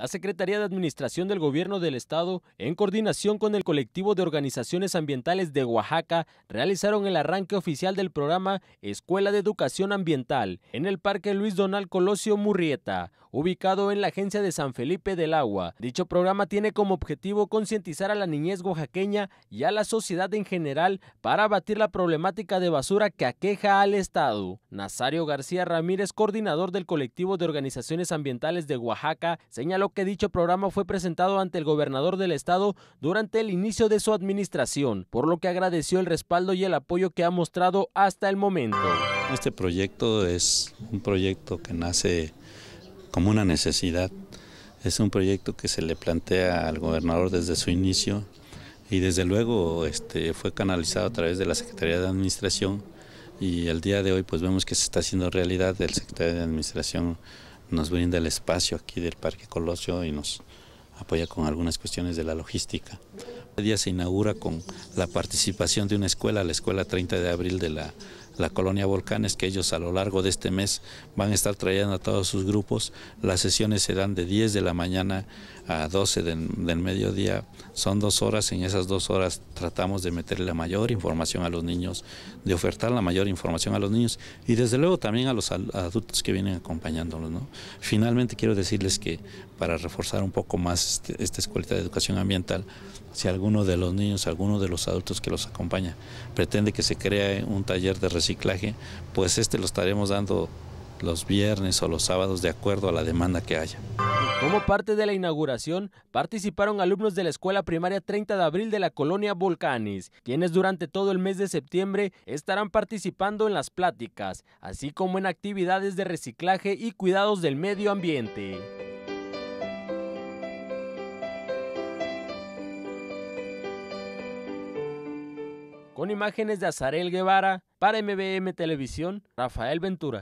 La Secretaría de Administración del Gobierno del Estado, en coordinación con el colectivo de organizaciones ambientales de Oaxaca, realizaron el arranque oficial del programa Escuela de Educación Ambiental en el Parque Luis Donal Colosio Murrieta, ubicado en la Agencia de San Felipe del Agua. Dicho programa tiene como objetivo concientizar a la niñez oaxaqueña y a la sociedad en general para abatir la problemática de basura que aqueja al Estado. Nazario García Ramírez, coordinador del colectivo de organizaciones ambientales de Oaxaca, señaló que dicho programa fue presentado ante el gobernador del estado durante el inicio de su administración, por lo que agradeció el respaldo y el apoyo que ha mostrado hasta el momento. Este proyecto es un proyecto que nace como una necesidad. Es un proyecto que se le plantea al gobernador desde su inicio y desde luego este, fue canalizado a través de la Secretaría de Administración y el día de hoy pues vemos que se está haciendo realidad. El secretario de Administración nos brinda el espacio aquí del Parque Colosio y nos apoya con algunas cuestiones de la logística. El día se inaugura con la participación de una escuela, la Escuela 30 de Abril de la la colonia Volcanes, que ellos a lo largo de este mes van a estar trayendo a todos sus grupos. Las sesiones se dan de 10 de la mañana a 12 del, mediodía. Son dos horas, en esas dos horas tratamos de meterle la mayor información a los niños, de ofertar la mayor información a los niños y desde luego también a los adultos que vienen acompañándolos. ¿no? Finalmente quiero decirles que para reforzar un poco más este, esta escuelita de educación ambiental, si alguno de los niños, alguno de los adultos que los acompaña pretende que se cree un taller de reciclaje, pues este lo estaremos dando los viernes o los sábados de acuerdo a la demanda que haya. Como parte de la inauguración, participaron alumnos de la Escuela Primaria 30 de Abril de la colonia Volcanis, quienes durante todo el mes de septiembre estarán participando en las pláticas, así como en actividades de reciclaje y cuidados del medio ambiente. Con imágenes de Azarel Guevara, para MBM Televisión, Rafael Ventura.